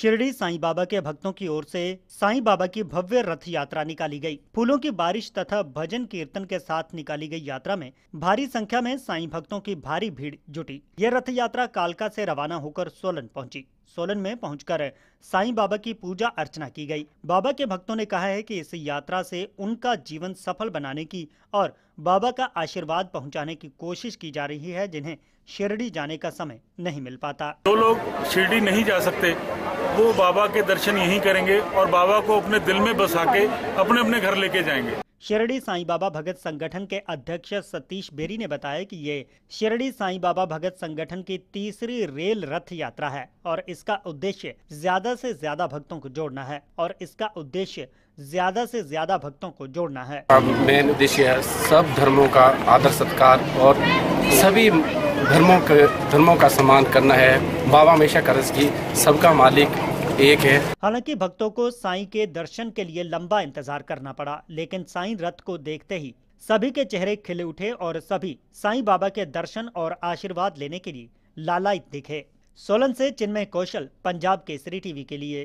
शिरडी साईं बाबा के भक्तों की ओर से साईं बाबा की भव्य रथ यात्रा निकाली गई फूलों की बारिश तथा भजन कीर्तन के साथ निकाली गई यात्रा में भारी संख्या में साईं भक्तों की भारी भीड़ जुटी ये रथ यात्रा कालका से रवाना होकर सोलन पहुंची सोलन में पहुंचकर साईं बाबा की पूजा अर्चना की गई बाबा के भक्तों ने कहा है कि इस यात्रा से उनका जीवन सफल बनाने की और बाबा का आशीर्वाद पहुंचाने की कोशिश की जा रही है जिन्हें शिरडी जाने का समय नहीं मिल पाता जो लोग शिरडी नहीं जा सकते वो बाबा के दर्शन यहीं करेंगे और बाबा को अपने दिल में बसा के अपने अपने घर लेके जाएंगे शिरडी साईं बाबा भगत संगठन के अध्यक्ष सतीश बेरी ने बताया कि ये शिरडी साईं बाबा भगत संगठन की तीसरी रेल रथ यात्रा है और इसका उद्देश्य ज्यादा से ज्यादा भक्तों को जोड़ना है और इसका उद्देश्य ज्यादा से ज्यादा भक्तों को जोड़ना है मेन उद्देश्य है सब धर्मों का आदर सत्कार और सभी धर्मों के धर्मों का सम्मान करना है बाबा हमेशा करस की सबका मालिक एक है हालांकि भक्तों को साईं के दर्शन के लिए लंबा इंतजार करना पड़ा लेकिन साईं रथ को देखते ही सभी के चेहरे खिले उठे और सभी साईं बाबा के दर्शन और आशीर्वाद लेने के लिए लालायित दिखे सोलन से चिन्मय कौशल पंजाब केसरी टीवी के लिए